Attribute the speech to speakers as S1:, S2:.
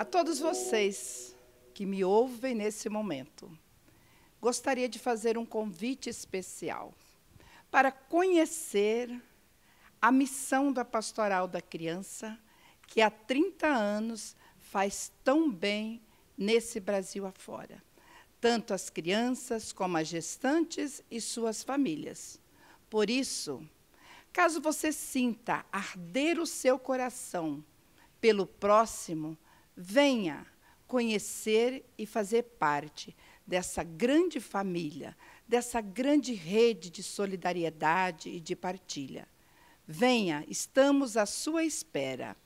S1: A todos vocês que me ouvem nesse momento, gostaria de fazer um convite especial para conhecer a missão da Pastoral da Criança, que há 30 anos faz tão bem nesse Brasil afora, tanto as crianças como as gestantes e suas famílias. Por isso, caso você sinta arder o seu coração pelo próximo, Venha conhecer e fazer parte dessa grande família, dessa grande rede de solidariedade e de partilha. Venha, estamos à sua espera.